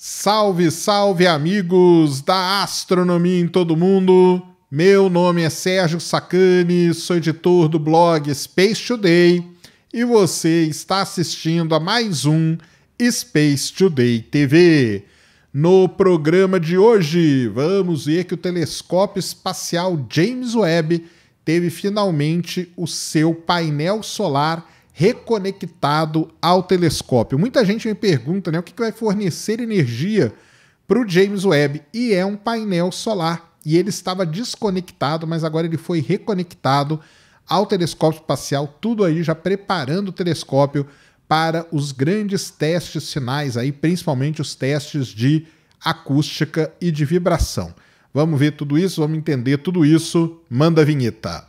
Salve, salve amigos da astronomia em todo mundo. Meu nome é Sérgio Sacani, sou editor do blog Space Today e você está assistindo a mais um Space Today TV. No programa de hoje, vamos ver que o telescópio espacial James Webb teve finalmente o seu painel solar reconectado ao telescópio. Muita gente me pergunta né, o que, vai fornecer energia para o James Webb e é um painel solar. E ele estava desconectado, mas agora ele foi reconectado ao telescópio espacial, tudo aí já preparando o telescópio para os grandes testes finais aí, principalmente os testes de acústica e de vibração. Vamos ver tudo isso, vamos entender tudo isso. Manda a vinheta.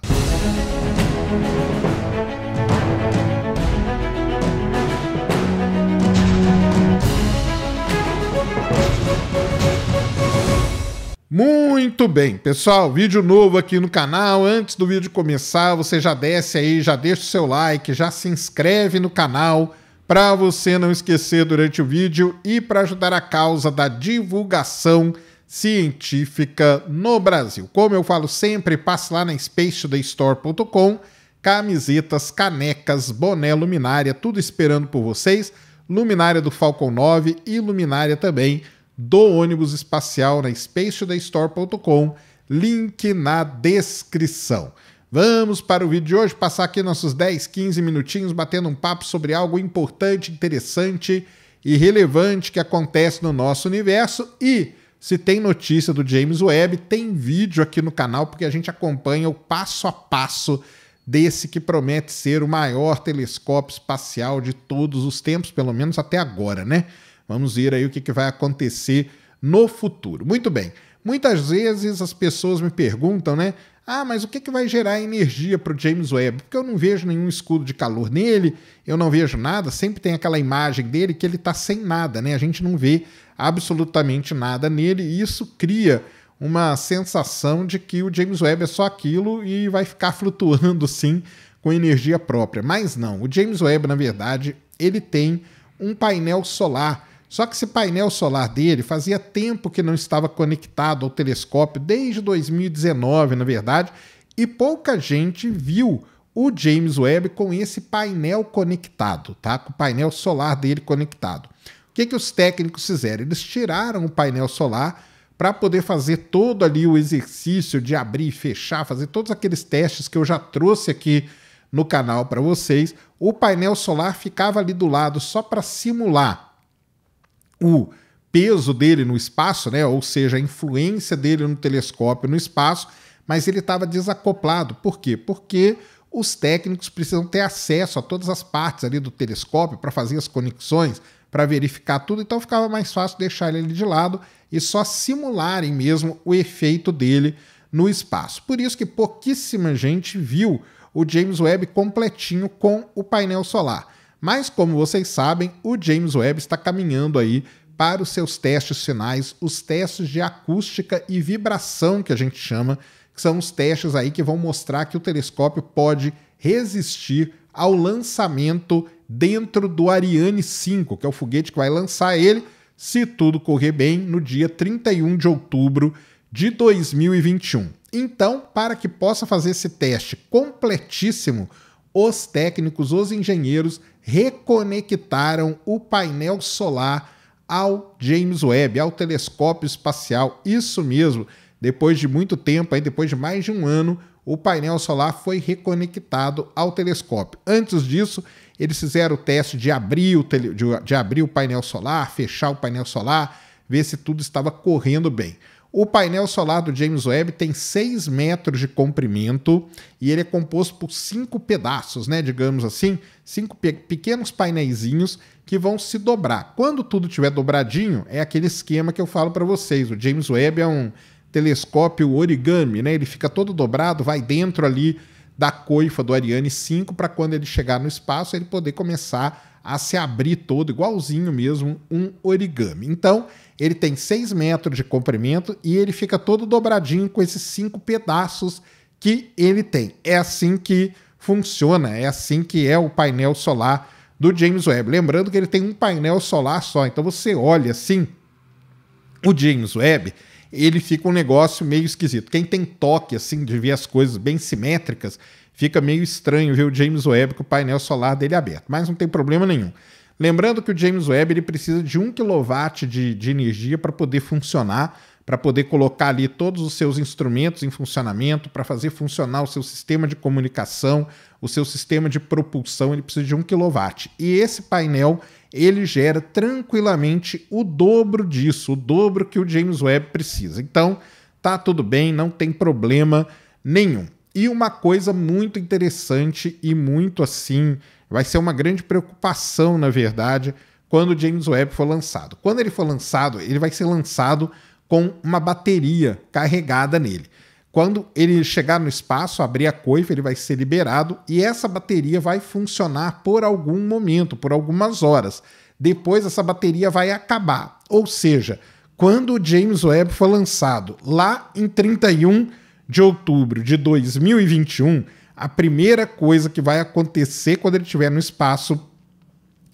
Muito bem, pessoal, vídeo novo aqui no canal. Antes do vídeo começar, você já desce aí, já deixa o seu like, já se inscreve no canal para você não esquecer durante o vídeo e para ajudar a causa da divulgação científica no Brasil. Como eu falo sempre, passe lá na spacetodaystore.com, camisetas, canecas, boné, luminária, tudo esperando por vocês. Luminária do Falcon 9 e luminária também do ônibus espacial na spacetodaystore.com, link na descrição. Vamos para o vídeo de hoje, passar aqui nossos 10, 15 minutinhos batendo um papo sobre algo importante, interessante e relevante que acontece no nosso universo. E se tem notícia do James Webb, tem vídeo aqui no canal, porque a gente acompanha o passo a passo desse que promete ser o maior telescópio espacial de todos os tempos, pelo menos até agora, né? Vamos ver aí o que, que vai acontecer no futuro. Muito bem. Muitas vezes as pessoas me perguntam, né? Ah, mas o que, que vai gerar energia para o James Webb? Porque eu não vejo nenhum escudo de calor nele, eu não vejo nada. Sempre tem aquela imagem dele que ele está sem nada, né? A gente não vê absolutamente nada nele e isso cria uma sensação de que o James Webb é só aquilo e vai ficar flutuando sim com energia própria. Mas não, o James Webb, na verdade, ele tem um painel solar só que esse painel solar dele fazia tempo que não estava conectado ao telescópio, desde 2019, na verdade, e pouca gente viu o James Webb com esse painel conectado, tá? Com o painel solar dele conectado. O que, que os técnicos fizeram? Eles tiraram o painel solar para poder fazer todo ali o exercício de abrir e fechar, fazer todos aqueles testes que eu já trouxe aqui no canal para vocês. O painel solar ficava ali do lado só para simular o peso dele no espaço, né? ou seja, a influência dele no telescópio no espaço, mas ele estava desacoplado. Por quê? Porque os técnicos precisam ter acesso a todas as partes ali do telescópio para fazer as conexões, para verificar tudo, então ficava mais fácil deixar ele de lado e só simularem mesmo o efeito dele no espaço. Por isso que pouquíssima gente viu o James Webb completinho com o painel solar. Mas, como vocês sabem, o James Webb está caminhando aí para os seus testes finais, os testes de acústica e vibração que a gente chama, que são os testes aí que vão mostrar que o telescópio pode resistir ao lançamento dentro do Ariane 5, que é o foguete que vai lançar ele, se tudo correr bem, no dia 31 de outubro de 2021. Então, para que possa fazer esse teste completíssimo, os técnicos, os engenheiros reconectaram o painel solar ao James Webb, ao telescópio espacial. Isso mesmo. Depois de muito tempo, aí depois de mais de um ano, o painel solar foi reconectado ao telescópio. Antes disso, eles fizeram o teste de abrir o, de, de abrir o painel solar, fechar o painel solar, ver se tudo estava correndo bem. O painel solar do James Webb tem 6 metros de comprimento e ele é composto por cinco pedaços, né? Digamos assim, cinco pe pequenos painéis que vão se dobrar. Quando tudo tiver dobradinho, é aquele esquema que eu falo para vocês. O James Webb é um telescópio origami, né? Ele fica todo dobrado, vai dentro ali da coifa do Ariane 5 para quando ele chegar no espaço ele poder começar a se abrir todo, igualzinho mesmo um origami. Então, ele tem 6 metros de comprimento e ele fica todo dobradinho com esses cinco pedaços que ele tem. É assim que funciona, é assim que é o painel solar do James Webb. Lembrando que ele tem um painel solar só, então você olha assim o James Webb, ele fica um negócio meio esquisito. Quem tem toque assim de ver as coisas bem simétricas, Fica meio estranho ver o James Webb com o painel solar dele aberto, mas não tem problema nenhum. Lembrando que o James Webb ele precisa de 1 kW de, de energia para poder funcionar, para poder colocar ali todos os seus instrumentos em funcionamento, para fazer funcionar o seu sistema de comunicação, o seu sistema de propulsão, ele precisa de 1 kW. E esse painel ele gera tranquilamente o dobro disso, o dobro que o James Webb precisa. Então, tá tudo bem, não tem problema nenhum. E uma coisa muito interessante e muito assim, vai ser uma grande preocupação, na verdade, quando o James Webb for lançado. Quando ele for lançado, ele vai ser lançado com uma bateria carregada nele. Quando ele chegar no espaço, abrir a coifa, ele vai ser liberado e essa bateria vai funcionar por algum momento, por algumas horas. Depois essa bateria vai acabar. Ou seja, quando o James Webb for lançado lá em 31 de outubro de 2021, a primeira coisa que vai acontecer quando ele estiver no espaço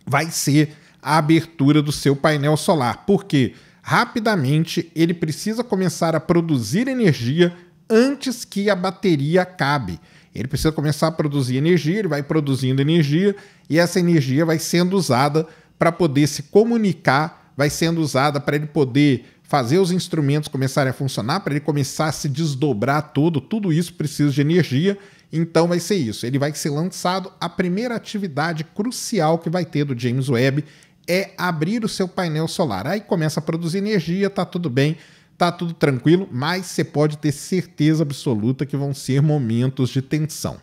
vai ser a abertura do seu painel solar, porque rapidamente ele precisa começar a produzir energia antes que a bateria acabe. Ele precisa começar a produzir energia, ele vai produzindo energia e essa energia vai sendo usada para poder se comunicar, vai sendo usada para ele poder fazer os instrumentos começarem a funcionar, para ele começar a se desdobrar todo, tudo isso precisa de energia. Então vai ser isso. Ele vai ser lançado. A primeira atividade crucial que vai ter do James Webb é abrir o seu painel solar. Aí começa a produzir energia, tá tudo bem, tá tudo tranquilo, mas você pode ter certeza absoluta que vão ser momentos de tensão.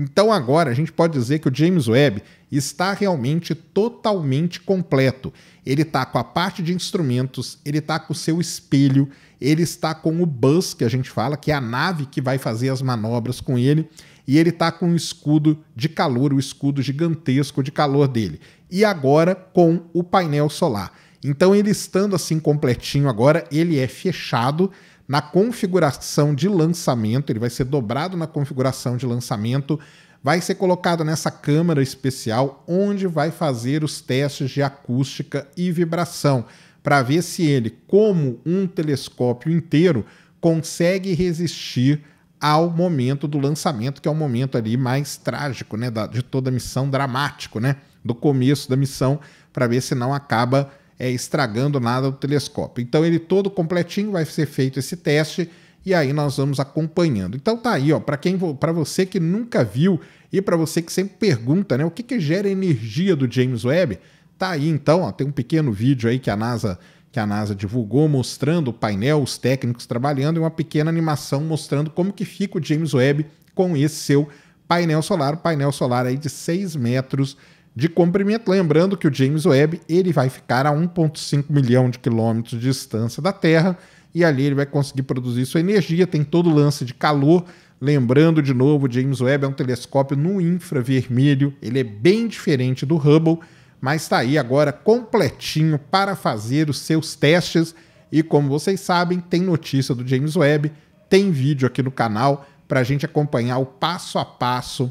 Então agora a gente pode dizer que o James Webb está realmente totalmente completo. Ele está com a parte de instrumentos, ele está com o seu espelho, ele está com o bus que a gente fala, que é a nave que vai fazer as manobras com ele, e ele está com o escudo de calor, o escudo gigantesco de calor dele. E agora com o painel solar. Então ele estando assim completinho agora, ele é fechado, na configuração de lançamento, ele vai ser dobrado na configuração de lançamento, vai ser colocado nessa câmara especial onde vai fazer os testes de acústica e vibração para ver se ele, como um telescópio inteiro, consegue resistir ao momento do lançamento, que é o momento ali mais trágico, né, da, de toda a missão dramático, né, do começo da missão, para ver se não acaba é, estragando nada do telescópio. Então ele todo completinho vai ser feito esse teste e aí nós vamos acompanhando. Então tá aí, ó, para quem para você que nunca viu e para você que sempre pergunta, né, o que que gera energia do James Webb? Tá aí então, ó, tem um pequeno vídeo aí que a NASA que a NASA divulgou mostrando o painel, os técnicos trabalhando e uma pequena animação mostrando como que fica o James Webb com esse seu painel solar, painel solar aí de 6 metros de comprimento. Lembrando que o James Webb ele vai ficar a 1,5 milhão de quilômetros de distância da Terra e ali ele vai conseguir produzir sua energia. Tem todo o lance de calor. Lembrando de novo, o James Webb é um telescópio no infravermelho, ele é bem diferente do Hubble, mas está aí agora completinho para fazer os seus testes. E como vocês sabem, tem notícia do James Webb, tem vídeo aqui no canal para a gente acompanhar o passo a passo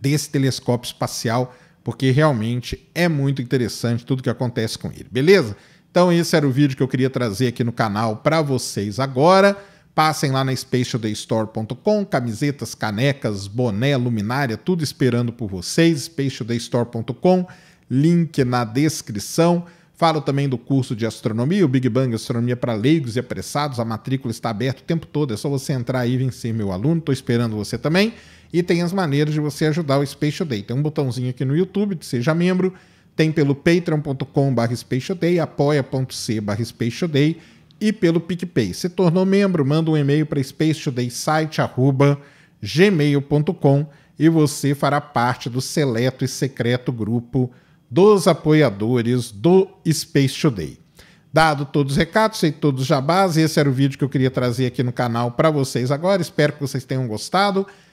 desse telescópio espacial, porque realmente é muito interessante tudo que acontece com ele, beleza? Então esse era o vídeo que eu queria trazer aqui no canal para vocês agora. Passem lá na spacetodaystore.com, camisetas, canecas, boné, luminária, tudo esperando por vocês. spacetodaystore.com, link na descrição. Falo também do curso de astronomia, o Big Bang Astronomia para leigos e apressados. A matrícula está aberta o tempo todo, é só você entrar aí e vencer meu aluno. Estou esperando você também. E tem as maneiras de você ajudar o Space Today. Tem um botãozinho aqui no YouTube de Seja Membro, tem pelo patreon.com.br spacetoday, apoia.c spacetoday e pelo PicPay. Se tornou membro, manda um e-mail para spacetodaysite.gmail.com e você fará parte do seleto e secreto grupo dos apoiadores do Space Today. Dado todos os recados, sei todos os jabás, esse era o vídeo que eu queria trazer aqui no canal para vocês agora. Espero que vocês tenham gostado.